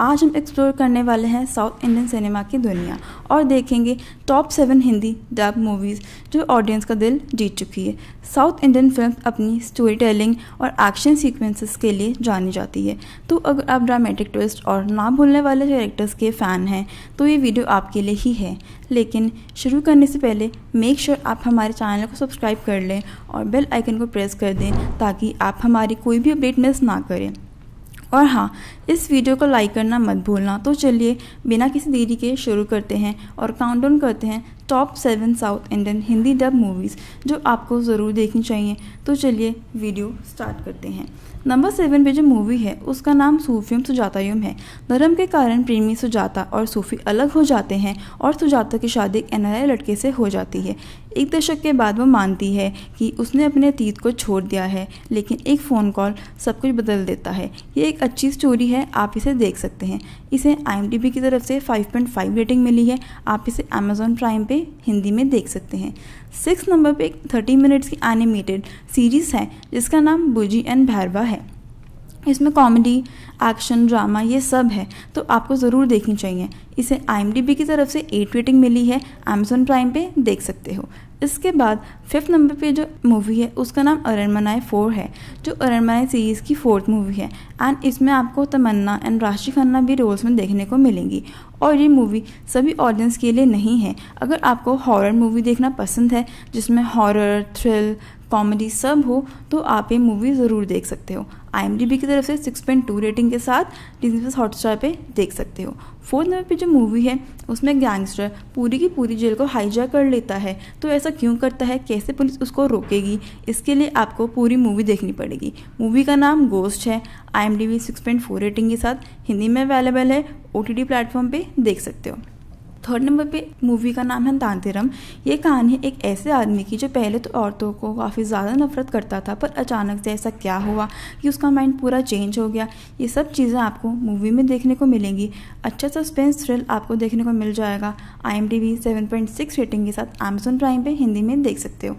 आज हम एक्सप्लोर करने वाले हैं साउथ इंडियन सिनेमा की दुनिया और देखेंगे top seven Hindi dub movies जो ऑडियंस का दिल जीत चुकी है साउथ इंडियन फिल्म अपनी स्टोरी टेलिंग और एक्शन सीक्वेंसेस के लिए जानी जाती है तो अगर आप ड्रामेटिक ट्विस्ट और ना भूलने वाले कैरेक्टर्स के फ़ैन हैं तो ये वीडियो आपके लिए ही है लेकिन शुरू करने से पहले मेक श्योर sure आप हमारे चैनल को सब्सक्राइब कर लें और बेल आइकन को प्रेस कर दें ताकि आप हमारी कोई भी अपडेट मिस ना करें और हाँ इस वीडियो को लाइक करना मत भूलना तो चलिए बिना किसी देरी के शुरू करते हैं और काउंट डाउन करते हैं top seven south Indian Hindi dub movies जो आपको ज़रूर देखनी चाहिए तो चलिए वीडियो स्टार्ट करते हैं नंबर सेवन पे जो मूवी है उसका नाम सूफियम सुजातायुम है धर्म के कारण प्रेमी सुजाता और सूफी अलग हो जाते हैं और सुजाता की शादी एन लड़के से हो जाती है एक दशक के बाद वो मानती है कि उसने अपने अतीत को छोड़ दिया है लेकिन एक फ़ोन कॉल सब कुछ बदल देता है ये एक अच्छी स्टोरी है आप इसे देख सकते हैं इसे आई की तरफ से 5.5 रेटिंग मिली है आप इसे अमेजोन प्राइम पे पे हिंदी में देख सकते हैं सिक्स नंबर पे एक थर्टी मिनट्स की एनिमेटेड सीरीज़ है जिसका नाम बुजी एंड भैरवा है इसमें कॉमेडी एक्शन ड्रामा ये सब है तो आपको ज़रूर देखनी चाहिए इसे आई की तरफ से एट रेटिंग मिली है अमेजोन प्राइम पे देख सकते हो इसके बाद फिफ्थ नंबर पे जो मूवी है उसका नाम अरनमनाए फोर है जो अरनमनाए सीरीज़ की फोर्थ मूवी है एंड इसमें आपको तमन्ना एंड राशि खन्ना भी रोल्स में देखने को मिलेंगी और ये मूवी सभी ऑडियंस के लिए नहीं है अगर आपको हॉरर मूवी देखना पसंद है जिसमें हॉरर थ्रिल कॉमेडी सब हो तो आप ये मूवी ज़रूर देख सकते हो आई की तरफ से सिक्स पॉइंट टू रेटिंग के साथ डिजनी प्लस हॉटस्टार पे देख सकते हो फोर्थ नंबर पे जो मूवी है उसमें गैंगस्टर पूरी की पूरी जेल को हाईजैक कर लेता है तो ऐसा क्यों करता है कैसे पुलिस उसको रोकेगी इसके लिए आपको पूरी मूवी देखनी पड़ेगी मूवी का नाम गोस्ट है I M D B six point four rating के साथ हिंदी में अवेलेबल है ओ टी टी प्लेटफॉर्म पर देख सकते हो थर्ड नंबर पे मूवी का नाम है दांतेरम ये कहानी है एक ऐसे आदमी की जो पहले तो औरतों को काफ़ी ज़्यादा नफरत करता था पर अचानक से ऐसा क्या हुआ कि उसका माइंड पूरा चेंज हो गया ये सब चीज़ें आपको मूवी में देखने को मिलेंगी अच्छा सस्पेंस थ्रिल आपको देखने को मिल जाएगा आई एम रेटिंग के साथ अमेजोन प्राइम पर हिंदी में देख सकते हो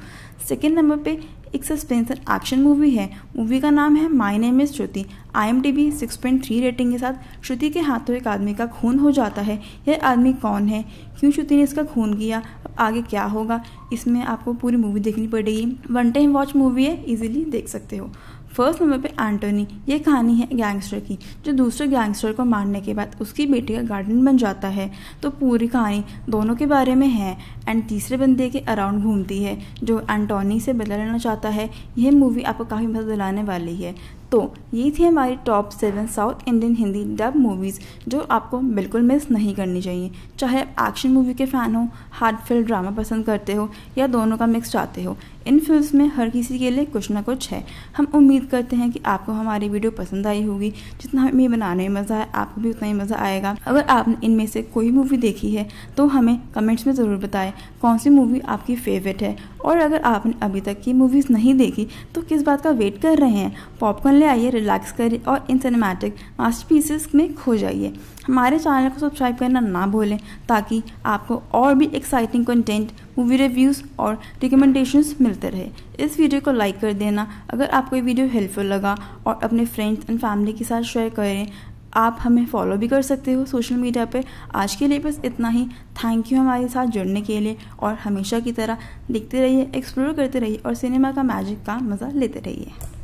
सेकेंड नंबर पर एक सस्पेंसर एक्शन मूवी है मूवी का नाम है my name is Shruti I M D B six point three rating के साथ श्रुति के हाथों एक आदमी का खून हो जाता है यह आदमी कौन है क्यों श्रुति ने इसका खून किया अब आगे क्या होगा इसमें आपको पूरी मूवी देखनी पड़ेगी वन टाइम वॉच मूवी है इजीली देख सकते हो फर्स्ट नंबर पे एंटोनी ये कहानी है गैंगस्टर की जो दूसरे गैंगस्टर को मारने के बाद उसकी बेटी का गार्डन बन जाता है तो पूरी कहानी दोनों के बारे में है एंड तीसरे बंदे के अराउंड घूमती है जो एंटोनी से बदला लेना चाहता है यह मूवी आपको काफ़ी मदद दिलाने वाली है तो ये थी हमारी top seven south Indian Hindi dub movies जो आपको बिल्कुल मिस नहीं करनी चाहिए चाहे आप एक्शन मूवी के फ़ैन हो हार्ड फिल ड्रामा पसंद करते हो या दोनों का मिक्स चाहते हो इन फिल्म्स में हर किसी के लिए कुछ ना कुछ है हम उम्मीद करते हैं कि आपको हमारी वीडियो पसंद आई होगी जितना हमें बनाने में मज़ा है आपको भी उतना ही मज़ा आएगा अगर आपने इनमें से कोई मूवी देखी है तो हमें कमेंट्स में ज़रूर बताएं कौन सी मूवी आपकी फेवरेट है और अगर आपने अभी तक की मूवीज़ नहीं देखी तो किस बात का वेट कर रहे हैं पॉपकॉर्न ले आइए रिलैक्स करिए और इन सिनेमैटिक मास्टरपीसेस में खो जाइए हमारे चैनल को सब्सक्राइब करना ना भूलें ताकि आपको और भी एक्साइटिंग कंटेंट मूवी रिव्यूज़ और रिकमेंडेशंस मिलते रहे इस वीडियो को लाइक कर देना अगर आपको ये वीडियो हेल्पफुल लगा और अपने फ्रेंड्स एंड फैमिली के साथ शेयर करें आप हमें फॉलो भी कर सकते हो सोशल मीडिया पे आज के लिए बस इतना ही थैंक यू हमारे साथ जुड़ने के लिए और हमेशा की तरह देखते रहिए एक्सप्लोर करते रहिए और सिनेमा का मैजिक का मज़ा लेते रहिए